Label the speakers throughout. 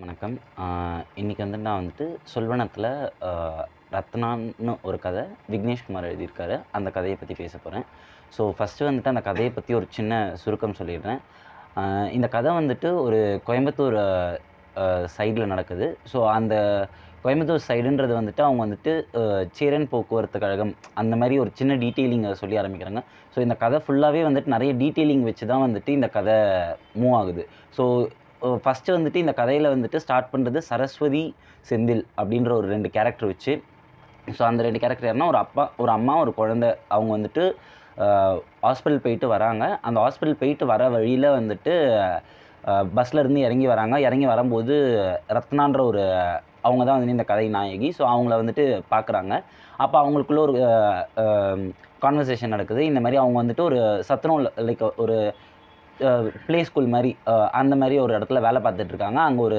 Speaker 1: வணக்கம் இன்றைக்கி வந்து நான் வந்துட்டு சொல்வனத்தில் ரத்னான்னு ஒரு கதை விக்னேஷ்குமார் எழுதியிருக்காரு அந்த கதையை பற்றி பேச போகிறேன் ஸோ ஃபஸ்ட்டு வந்துட்டு அந்த கதையை பற்றி ஒரு சின்ன சுருக்கம் சொல்லிடுறேன் இந்த கதை வந்துட்டு ஒரு கோயம்புத்தூர் சைடில் நடக்குது ஸோ அந்த கோயம்புத்தூர் சைடுன்றது வந்துட்டு அவங்க வந்துட்டு சேரன் போக்குவரத்து கழகம் அந்த மாதிரி ஒரு சின்ன டீட்டெயிலிங்கை சொல்லி ஆரம்பிக்கிறாங்க ஸோ இந்த கதை ஃபுல்லாகவே வந்துட்டு நிறைய டீட்டெயிலிங் வச்சு தான் வந்துட்டு இந்த கதை மூவ் ஆகுது ஸோ ஃபஸ்ட்டு வந்துட்டு இந்த கதையில் வந்துட்டு ஸ்டார்ட் பண்ணுறது சரஸ்வதி செந்தில் அப்படின்ற ஒரு ரெண்டு கேரக்டர் வச்சு ஸோ அந்த ரெண்டு கேரக்டர் யாருனா ஒரு அப்பா ஒரு அம்மா ஒரு குழந்த அவங்க வந்துட்டு ஹாஸ்பிட்டல் போயிட்டு வராங்க அந்த ஹாஸ்பிட்டல் போயிட்டு வர வழியில் வந்துட்டு பஸ்ஸில் இருந்து இறங்கி வராங்க இறங்கி வரும்போது ரத்னான்ற ஒரு அவங்க தான் வந்து இந்த கதை நாயகி ஸோ அவங்கள வந்துட்டு பார்க்குறாங்க அப்போ அவங்களுக்குள்ள ஒரு கான்வர்சேஷன் நடக்குது இந்த மாதிரி அவங்க வந்துட்டு ஒரு சத்துணவு லைக் ஒரு ப்ளே ஸ்கூல் மாதிரி அந்த மாதிரி ஒரு இடத்துல வேலை பார்த்துட்ருக்காங்க அங்கே ஒரு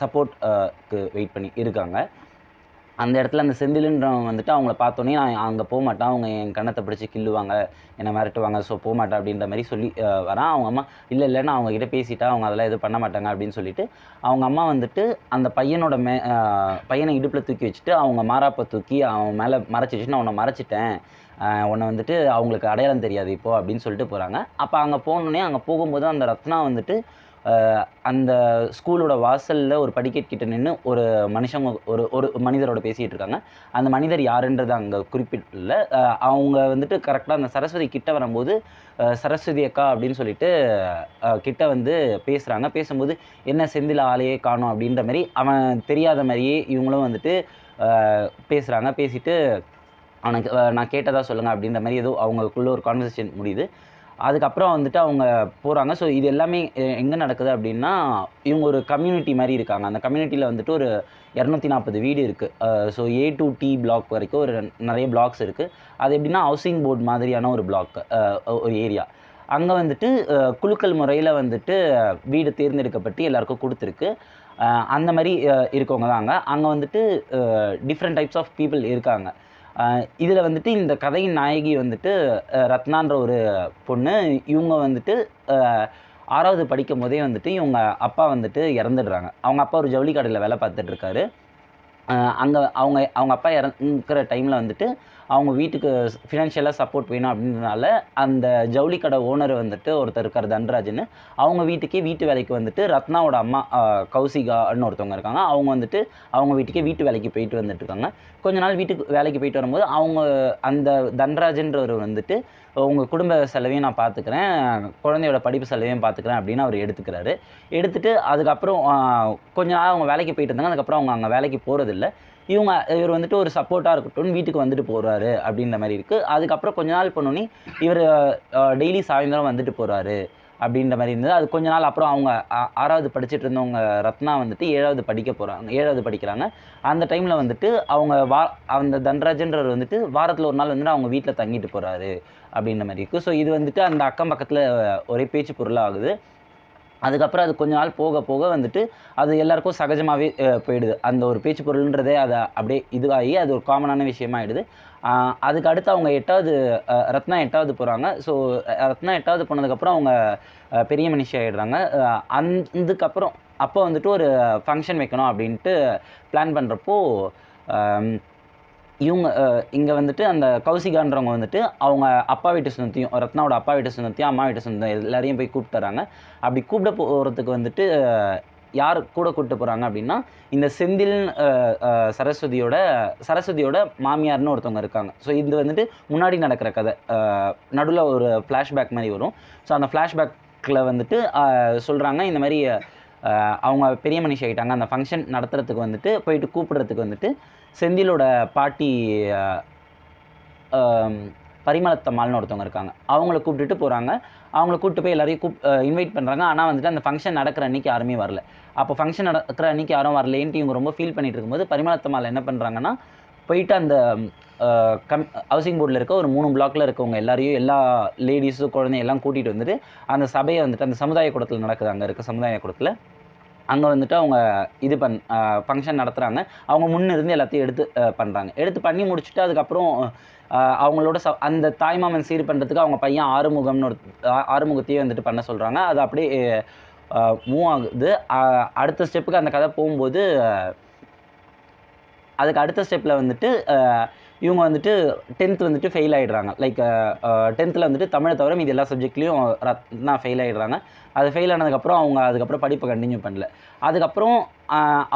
Speaker 1: சப்போர்ட் வெயிட் பண்ணி இருக்காங்க அந்த இடத்துல அந்த செந்திலுன்றவன் வந்துட்டு அவங்கள பார்த்தோன்னே நான் அங்கே போக மாட்டான் அவங்க என் கண்ணத்தை பிடிச்சி கிள்ளுவாங்க என்னை மிரட்டுவாங்க ஸோ போக மாட்டேன் அப்படின்ற மாதிரி சொல்லி வரான் அவங்க அம்மா இல்லை இல்லை நான் அவங்கக்கிட்ட பேசிட்டா அவங்க அதெல்லாம் எதுவும் பண்ண மாட்டாங்க அப்படின்னு சொல்லிட்டு அவங்க அம்மா வந்துட்டு அந்த பையனோட மே பையனை இடுப்பில் தூக்கி வச்சுட்டு அவங்க மாறாப்பை தூக்கி அவன் மேலே மறைச்சிட்டு நான் உன்னை மறைச்சிட்டேன் உன்னை வந்துட்டு அவங்களுக்கு அடையாளம் தெரியாது இப்போது அப்படின்னு சொல்லிட்டு போகிறாங்க அப்போ அங்கே போனோடனே அங்கே போகும்போது அந்த ரத்னா வந்துட்டு அந்த ஸ்கூலோட வாசலில் ஒரு படிக்கட் கிட்ட நின்று ஒரு மனுஷங்க ஒரு ஒரு மனிதரோட பேசிகிட்டு இருக்காங்க அந்த மனிதர் யாருன்றது அங்கே குறிப்பிடல அவங்க வந்துட்டு கரெக்டாக அந்த சரஸ்வதி கிட்ட வரும்போது சரஸ்வதி அக்கா அப்படின்னு சொல்லிட்டு கிட்ட வந்து பேசுகிறாங்க பேசும்போது என்ன செந்தில் ஆலையே காணும் அப்படின்ற மாதிரி அவன் தெரியாத மாதிரியே இவங்களும் வந்துட்டு பேசுகிறாங்க பேசிட்டு அவனுக்கு நான் கேட்டதாக சொல்லுங்கள் அப்படின்ற மாதிரி ஏதோ அவங்களுக்குள்ள ஒரு கான்வர்சேஷன் முடியுது அதுக்கப்புறம் வந்துட்டு அவங்க போகிறாங்க ஸோ இது எல்லாமே எங்கே நடக்குது அப்படின்னா இவங்க ஒரு கம்யூனிட்டி மாதிரி இருக்காங்க அந்த கம்யூனிட்டியில் வந்துட்டு ஒரு இரநூத்தி நாற்பது வீடு இருக்குது so A to D block வரைக்கும் ஒரு நிறைய பிளாக்ஸ் இருக்குது அது எப்படின்னா ஹவுசிங் போர்ட் மாதிரியான ஒரு பிளாக் ஒரு ஏரியா அங்கே வந்துட்டு குழுக்கள் முறையில் வந்துட்டு வீடு தேர்ந்தெடுக்கப்பட்டு எல்லாருக்கும் கொடுத்துருக்கு அந்த மாதிரி இருக்கவங்க அங்கே அங்கே வந்துட்டு டிஃப்ரெண்ட் டைப்ஸ் ஆஃப் பீப்புள் இருக்காங்க இதில் வந்துட்டு இந்த கதையின் நாயகி வந்துட்டு ரத்னான்ற ஒரு பொண்ணு இவங்க வந்துட்டு ஆறாவது படிக்கும் போதே வந்துட்டு இவங்க அப்பா வந்துட்டு இறந்துடுறாங்க அவங்க அப்பா ஒரு ஜவுளி கடையில் வேலை பார்த்துட்ருக்காரு அங்கே அவங்க அவங்க அப்பா இறங்குற டைமில் வந்துட்டு அவங்க வீட்டுக்கு ஃபினான்ஷியலாக சப்போர்ட் வேணும் அப்படின்றனால அந்த ஜவுளி கடை ஓனர் வந்துட்டு ஒருத்தர் இருக்கார் தன்ராஜன் அவங்க வீட்டுக்கே வீட்டு வேலைக்கு வந்துட்டு ரத்னாவோட அம்மா கௌசிகான்னு ஒருத்தவங்க இருக்காங்க அவங்க வந்துட்டு அவங்க வீட்டுக்கே வீட்டு வேலைக்கு போயிட்டு வந்துட்டு இருக்காங்க கொஞ்ச நாள் வீட்டுக்கு வேலைக்கு போயிட்டு வரும்போது அவங்க அந்த தன்ராஜன்றவர் வந்துட்டு உங்கள் குடும்ப செலவையும் நான் பார்த்துக்கிறேன் குழந்தையோட படிப்பு செலவையும் பார்த்துக்கிறேன் அப்படின்னு அவர் எடுத்துக்கிறாரு எடுத்துகிட்டு அதுக்கப்புறம் கொஞ்ச நாள் அவங்க வேலைக்கு போயிட்டு இருந்தாங்க அதுக்கப்புறம் அவங்க அங்கே வேலைக்கு போகிறதில்ல இவங்க இவர் வந்துட்டு ஒரு சப்போர்ட்டாக இருக்கட்டும் வீட்டுக்கு வந்துட்டு போகிறாரு அப்படின்ற மாதிரி இருக்குது அதுக்கப்புறம் கொஞ்ச நாள் பண்ணோன்னே இவர் டெய்லி சாயந்தரம் வந்துட்டு போகிறாரு அப்படின்ற மாதிரி இருந்தது அது கொஞ்ச நாள் அப்புறம் அவங்க ஆறாவது படிச்சுட்டு இருந்தவங்க ரத்னா வந்துட்டு ஏழாவது படிக்க போகிறாங்க ஏழாவது படிக்கிறாங்க அந்த டைமில் வந்துட்டு அவங்க வா அந்த தன்ராஜன்றவர் வந்துட்டு வாரத்தில் ஒரு நாள் வந்துட்டு அவங்க வீட்டில் தங்கிட்டு போகிறாரு அப்படின்ற மாதிரி இருக்குது ஸோ இது வந்துட்டு அந்த அக்கம் பக்கத்தில் ஒரே பேச்சு பொருளாகுது அதுக்கப்புறம் அது கொஞ்ச நாள் போக போக வந்துட்டு அது எல்லாருக்கும் சகஜமாகவே போயிடுது அந்த ஒரு பேச்சு பொருள்ன்றதே அதை அப்படியே இதுவாகி அது ஒரு காமனான விஷயமாயிடுது அதுக்கு அடுத்து அவங்க எட்டாவது ரத்னா எட்டாவது போகிறாங்க ஸோ ரத்னா எட்டாவது போனதுக்கப்புறம் அவங்க பெரிய மனுஷி ஆகிடுறாங்க அந்தக்கப்புறம் அப்போ வந்துட்டு ஒரு ஃபங்க்ஷன் வைக்கணும் அப்படின்ட்டு பிளான் பண்ணுறப்போ இவங்க இங்கே வந்துட்டு அந்த கௌசிகான்றவங்க வந்துட்டு அவங்க அப்பா வீட்டு சொந்தத்தையும் ரத்னாவோட அப்பா வீட்டு சொந்தத்தையும் அம்மா வீட்டு சொந்தம் எல்லாரையும் போய் கூப்பிட்டு வராங்க அப்படி கூப்பிட போகிறதுக்கு வந்துட்டு யார் கூட கூப்பிட்டு போகிறாங்க அப்படின்னா இந்த செந்தில் சரஸ்வதியோட சரஸ்வதியோட மாமியார்னு ஒருத்தவங்க இருக்காங்க ஸோ இது வந்துட்டு முன்னாடி நடக்கிற கதை நடுவில் ஒரு ஃப்ளாஷ்பேக் மாதிரி வரும் ஸோ அந்த ஃப்ளாஷ்பேக்கில் வந்துட்டு சொல்கிறாங்க இந்த மாதிரி அவங்க பெரிய மனுஷி ஆகிட்டாங்க அந்த ஃபங்க்ஷன் நடத்துகிறதுக்கு வந்துட்டு போயிட்டு கூப்பிடுறதுக்கு வந்துட்டு செந்திலோட பாட்டி பரிமளத்தம்மாள்னு ஒருத்தவங்க இருக்காங்க அவங்கள கூப்பிட்டுட்டு போகிறாங்க அவங்கள கூப்பிட்டு போய் எல்லாரையும் கூப் இன்வைட் பண்ணுறாங்க ஆனால் வந்துட்டு அந்த ஃபங்க்ஷன் நடக்கிற அன்றைக்கி யாருமே வரல அப்போ ஃபங்க்ஷன் நடக்கிற அன்றைக்கி யாரும் வரலேன்ட்டு இவங்க ரொம்ப ஃபீல் பண்ணிகிட்டு இருக்கும்போது பரிமளத்தம்மாள் என்ன பண்ணுறாங்கன்னா போயிட்டு அந்த கம் ஹவுசிங் போர்டில் இருக்க ஒரு மூணு பிளாக்கில் இருக்கவங்க எல்லாரையும் எல்லா லேடிஸும் குழந்தையும் எல்லாம் கூட்டிகிட்டு வந்துட்டு அந்த சபையை வந்துட்டு அந்த சமுதாய கூடத்தில் நடக்குது அங்கே இருக்க சமுதாய கூடத்தில் அங்கே வந்துட்டு அவங்க இது பண் ஃபங்க்ஷன் நடத்துகிறாங்க அவங்க முன்னிருந்து எல்லாத்தையும் எடுத்து பண்ணுறாங்க எடுத்து பண்ணி முடிச்சுட்டு அதுக்கப்புறம் அவங்களோட ச அந்த தாய்மாமன் சீர் பண்ணுறதுக்கு அவங்க பையன் ஆறுமுகம்னு ஒரு ஆறுமுகத்தையே வந்துட்டு பண்ண சொல்கிறாங்க அது அப்படியே மூவ் ஆகுது அடுத்த ஸ்டெப்புக்கு அந்த கதை போகும்போது அதுக்கு அடுத்த ஸ்டெப்பில் வந்துட்டு இவங்க வந்துட்டு டென்த் வந்துட்டு ஃபெயில் ஆகிடுறாங்க லைக் டென்த்தில் வந்துட்டு தமிழை தவிர மீது எல்லா சப்ஜெக்ட்லேயும் ரத்னா ஃபெயில் ஆகிடுறாங்க அது ஃபெயில் ஆனதுக்கப்புறம் அவங்க அதுக்கப்புறம் படிப்பை கண்டினியூ பண்ணல அதுக்கப்புறம்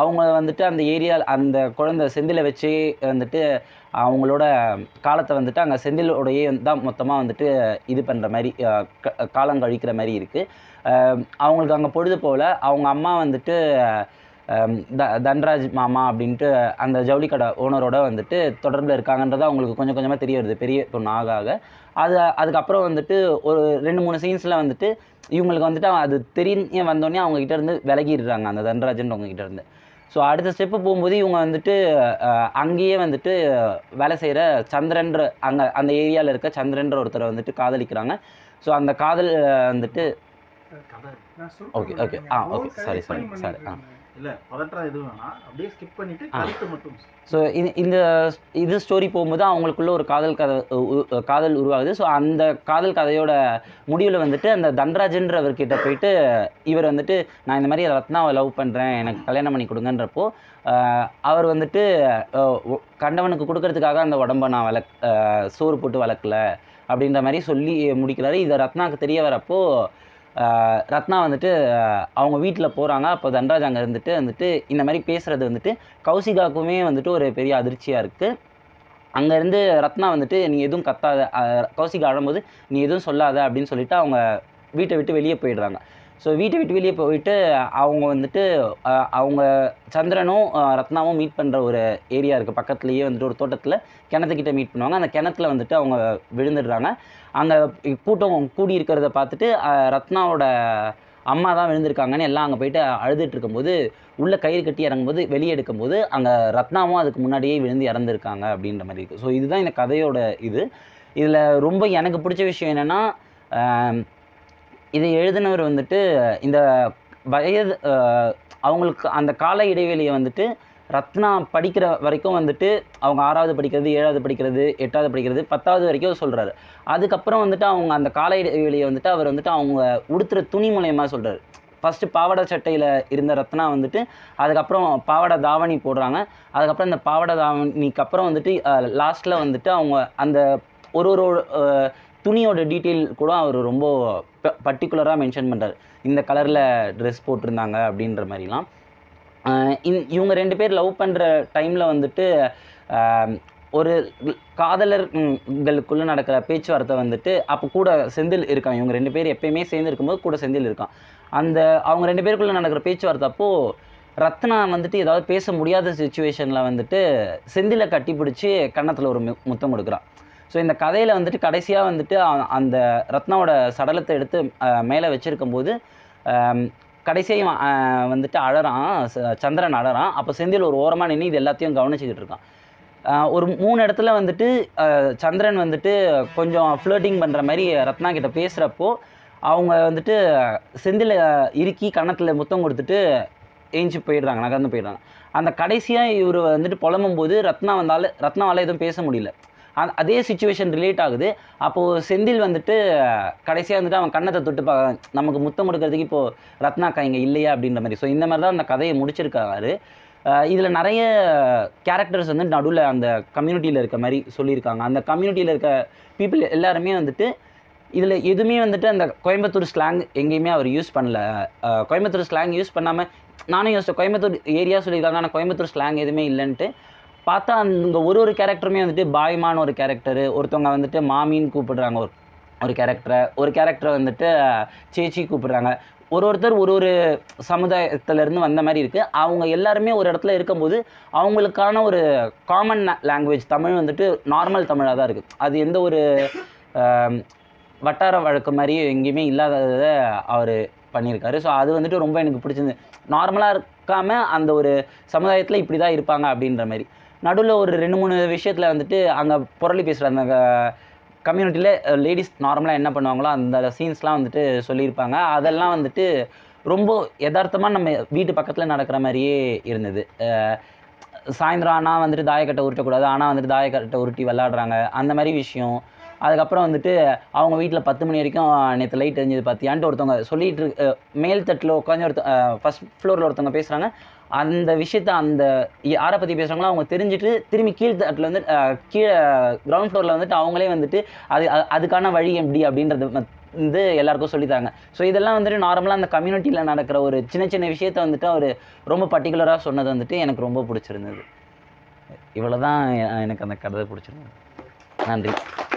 Speaker 1: அவங்க வந்துட்டு அந்த ஏரியா அந்த குழந்தை செந்திலை வச்சு வந்துட்டு அவங்களோட காலத்தை வந்துட்டு அங்கே செந்திலோடையே தான் மொத்தமாக வந்துட்டு இது பண்ணுற மாதிரி காலம் கழிக்கிற மாதிரி இருக்குது அவங்களுக்கு அங்கே பொழுது போகல அவங்க அம்மா வந்துட்டு த தன்ராஜ் மாமா அப்படின்ட்டு அந்த ஜவுளி கடை ஓனரோட வந்துட்டு தொடர்பில் இருக்காங்கன்றது அவங்களுக்கு கொஞ்சம் கொஞ்சமாக தெரிய வருது பெரிய பொண்ணு ஆக ஆக அது அதுக்கப்புறம் வந்துட்டு ஒரு ரெண்டு மூணு சீன்ஸில் வந்துட்டு இவங்களுக்கு வந்துட்டு அது தெரிய வந்தோடனே அவங்ககிட்ட இருந்து விலகிடுறாங்க அந்த தன்ராஜன்றவங்ககிட்ட இருந்து ஸோ அடுத்த ஸ்டெப்பு போகும்போது இவங்க வந்துட்டு அங்கேயே வந்துட்டு வேலை செய்கிற சந்திரன்ற அங்கே அந்த ஏரியாவில் இருக்க சந்திரன்ற ஒருத்தரை வந்துட்டு காதலிக்கிறாங்க ஸோ அந்த காதல் வந்துட்டு okay okay ah okay sorry sorry sorry ah இல்லை ஸ்கிப் பண்ணிட்டு ஸோ இது இந்த இது ஸ்டோரி போகும்போது அவங்களுக்குள்ள ஒரு காதல் கதை காதல் உருவாகுது ஸோ அந்த காதல் கதையோட முடிவில் வந்துட்டு அந்த தன்ராஜன்றவர்கிட்ட போயிட்டு இவர் வந்துட்டு நான் இந்த மாதிரி ரத்னாவை லவ் பண்ணுறேன் எனக்கு கல்யாணம் பண்ணி கொடுங்கன்றப்போ அவர் வந்துட்டு கண்டவனுக்கு கொடுக்கறதுக்காக அந்த உடம்ப நான் வளக் சோறு போட்டு வளர்க்கல அப்படின்ற மாதிரி சொல்லி முடிக்கிறாரு இதை ரத்னாவுக்கு தெரிய வரப்போ ரத்னா வந்துட்டு அவங்க வீட்டில் போகிறாங்க அப்போ தன்ராஜ் அங்கே இருந்துட்டு வந்துட்டு இந்த மாதிரி பேசுகிறது வந்துட்டு கௌசிகாக்குமே வந்துட்டு ஒரு பெரிய அதிர்ச்சியாக இருக்குது அங்கேருந்து ரத்னா வந்துட்டு நீ எதுவும் கத்தாத கௌசிகா ஆடும்போது நீ எதுவும் சொல்லாத அப்படின்னு சொல்லிட்டு அவங்க வீட்டை விட்டு வெளியே போயிடுறாங்க ஸோ வீட்டை விட்டு வெளியே போயிட்டு அவங்க வந்துட்டு அவங்க சந்திரனும் ரத்னாவும் மீட் பண்ணுற ஒரு ஏரியா இருக்குது பக்கத்துலேயே வந்துட்டு ஒரு தோட்டத்தில் கிணத்துக்கிட்ட மீட் பண்ணுவாங்க அந்த கிணத்துல வந்துட்டு அவங்க விழுந்துடுறாங்க அங்கே கூட்டம் கூடி இருக்கிறத பார்த்துட்டு ரத்னாவோட அம்மா தான் விழுந்திருக்காங்கன்னு எல்லாம் அங்கே போயிட்டு அழுதுட்டு இருக்கும்போது உள்ளே கயிறு கட்டி இறங்கும்போது வெளியே எடுக்கும்போது அங்கே ரத்னாவும் அதுக்கு முன்னாடியே விழுந்து இறந்துருக்காங்க அப்படின்ற மாதிரி இருக்குது ஸோ இதுதான் இந்த கதையோட இது இதில் ரொம்ப எனக்கு பிடிச்ச விஷயம் என்னென்னா இதை எழுதினவர் வந்துட்டு இந்த வயது அவங்களுக்கு அந்த கால இடைவெளியை வந்துட்டு ரத்னா படிக்கிற வரைக்கும் வந்துட்டு அவங்க ஆறாவது படிக்கிறது ஏழாவது படிக்கிறது எட்டாவது படிக்கிறது பத்தாவது வரைக்கும் சொல்கிறாரு அதுக்கப்புறம் வந்துட்டு அவங்க அந்த கால இடைவெளியை வந்துட்டு அவர் வந்துட்டு அவங்க உடுத்துகிற துணி மூலயமா சொல்கிறாரு ஃபஸ்ட்டு பாவாடை சட்டையில் இருந்த ரத்னா வந்துட்டு அதுக்கப்புறம் பாவாடை தாவணி போடுறாங்க அதுக்கப்புறம் இந்த பாவாடை தாவணிக்கு அப்புறம் வந்துட்டு லாஸ்ட்டில் வந்துட்டு அவங்க அந்த ஒரு ஒரு துணியோட டீட்டெயில் கூட அவர் ரொம்ப பர்டிகுலராக மென்ஷன் பண்ணுறாரு இந்த கலரில் ட்ரெஸ் போட்டிருந்தாங்க அப்படின்ற மாதிரிலாம் இவங்க ரெண்டு பேர் லவ் பண்ணுற டைமில் வந்துட்டு ஒரு காதலர்களுக்குள்ளே நடக்கிற பேச்சுவார்த்தை வந்துட்டு அப்போ கூட செந்தில் இருக்கான் இவங்க ரெண்டு பேர் எப்பயுமே சேர்ந்து இருக்கும்போது கூட செந்தில் இருக்கான் அந்த அவங்க ரெண்டு பேருக்குள்ளே நடக்கிற பேச்சுவார்த்தை அப்போது ரத்னா வந்துட்டு ஏதாவது பேச முடியாத சுச்சுவேஷனில் வந்துட்டு செந்திலை கட்டி பிடிச்சி கன்னத்தில் ஒரு முத்தம் கொடுக்குறான் ஸோ இந்த கதையில் வந்துட்டு கடைசியாக வந்துட்டு அந்த ரத்னாவோட சடலத்தை எடுத்து மேலே வச்சுருக்கும் போது கடைசியாக வந்துட்டு அழறான் சந்திரன் அழறான் அப்போ செந்தில் ஒரு ஓரமாக நின்று இது எல்லாத்தையும் கவனிச்சுக்கிட்டு இருக்கான் ஒரு மூணு இடத்துல வந்துட்டு சந்திரன் வந்துட்டு கொஞ்சம் ஃப்ளோட்டிங் பண்ணுற மாதிரி ரத்னா கிட்ட பேசுகிறப்போ அவங்க வந்துட்டு செந்தில் இறுக்கி கன்னத்தில் முத்தம் கொடுத்துட்டு ஏஞ்சி போயிடுறாங்க நகர்ந்து போயிடுறாங்க அந்த கடைசியாக இவர் வந்துட்டு புலம்பும் போது ரத்னா வந்தால் ரத்னாவால் எதுவும் பேச முடியல அதே சுச்சுவேஷன் ரிலேட் ஆகுது அப்போது செந்தில் வந்துட்டு கடைசியாக வந்துட்டு அவன் கண்ணத்தை தொட்டு பா நமக்கு முத்தம் கொடுக்கறதுக்கு இப்போது ரத்னாக்கா இங்கே இல்லையா அப்படின்ற மாதிரி ஸோ இந்த மாதிரி தான் அந்த கதையை முடிச்சிருக்காரு இதில் நிறைய கேரக்டர்ஸ் வந்து நடுவில் அந்த கம்யூனிட்டியில் இருக்க மாதிரி சொல்லியிருக்காங்க அந்த கம்யூனிட்டியில் இருக்க பீப்புள் எல்லாருமே வந்துட்டு இதில் எதுவுமே வந்துட்டு அந்த கோயம்புத்தூர் ஸ்லாங் எங்கேயுமே அவர் யூஸ் பண்ணல கோயம்புத்தூர் ஸ்லாங் யூஸ் பண்ணாமல் நானும் யோசிச்சேன் கோயம்புத்தூர் ஏரியா சொல்லியிருக்காங்க ஆனால் கோயம்புத்தூர் ஸ்லாங் எதுவுமே இல்லைன்ட்டு பார்த்தா அந்த ஒரு ஒரு கேரக்டருமே வந்துட்டு பாய்மான்னு ஒரு கேரக்டரு ஒருத்தவங்க வந்துட்டு மாமின்னு கூப்பிடுறாங்க ஒரு ஒரு கேரக்டரை ஒரு கேரக்டரை வந்துட்டு சேச்சி கூப்பிடுறாங்க ஒரு ஒருத்தர் ஒரு ஒரு சமுதாயத்திலேருந்து வந்த மாதிரி இருக்குது அவங்க எல்லாருமே ஒரு இடத்துல இருக்கும்போது அவங்களுக்கான ஒரு காமன் லாங்குவேஜ் தமிழ் வந்துட்டு நார்மல் தமிழாக தான் இருக்குது அது எந்த ஒரு வட்டார வழக்கு மாதிரி எங்கேயுமே இல்லாததை அவர் பண்ணியிருக்காரு ஸோ அது வந்துட்டு ரொம்ப எனக்கு பிடிச்சிருந்து நார்மலாக இருக்காமல் அந்த ஒரு சமுதாயத்தில் இப்படி தான் இருப்பாங்க அப்படின்ற மாதிரி நடுவில் ஒரு ரெண்டு மூணு விஷயத்தில் வந்துட்டு அங்கே புரளி பேசுகிற அந்த கம்யூனிட்டியில் லேடிஸ் நார்மலாக என்ன பண்ணுவாங்களோ அந்த சீன்ஸ்லாம் வந்துட்டு சொல்லியிருப்பாங்க அதெல்லாம் வந்துட்டு ரொம்ப யதார்த்தமாக நம்ம வீட்டு பக்கத்தில் நடக்கிற மாதிரியே இருந்தது சாயந்தரம் ஆனால் வந்துட்டு தாயக்கட்டை உருட்டக்கூடாது ஆனால் வந்துட்டு தாயக்கட்டை உருட்டி விளாடுறாங்க அந்த மாதிரி விஷயம் அதுக்கப்புறம் வந்துட்டு அவங்க வீட்டில் பத்து மணி வரைக்கும் நேற்று லைட் எரிஞ்சது பார்த்தியான்ட்டு ஒருத்தவங்க சொல்லிட்டு மேல் தட்டில் உட்காந்து ஒருத்த ஃபஸ்ட் ஃப்ளோரில் ஒருத்தவங்க பேசுகிறாங்க அந்த விஷயத்த அந்த யாரை பற்றி பேசுகிறாங்களோ அவங்க தெரிஞ்சுட்டு திரும்பி கீழ்த்தட்டில் வந்து கீழே கிரவுண்ட் ஃப்ளோரில் வந்துட்டு அவங்களே வந்துட்டு அது அதுக்கான வழி எப்படி அப்படின்றது வந்து எல்லாருக்கும் சொல்லித்தாங்க ஸோ இதெல்லாம் வந்துட்டு நார்மலாக அந்த கம்யூனிட்டியில் நடக்கிற ஒரு சின்ன சின்ன விஷயத்த வந்துட்டு அவர் ரொம்ப பர்டிகுலராக சொன்னது வந்துட்டு எனக்கு ரொம்ப பிடிச்சிருந்தது இவ்வளோ தான் எனக்கு அந்த கதை பிடிச்சிருந்தது நன்றி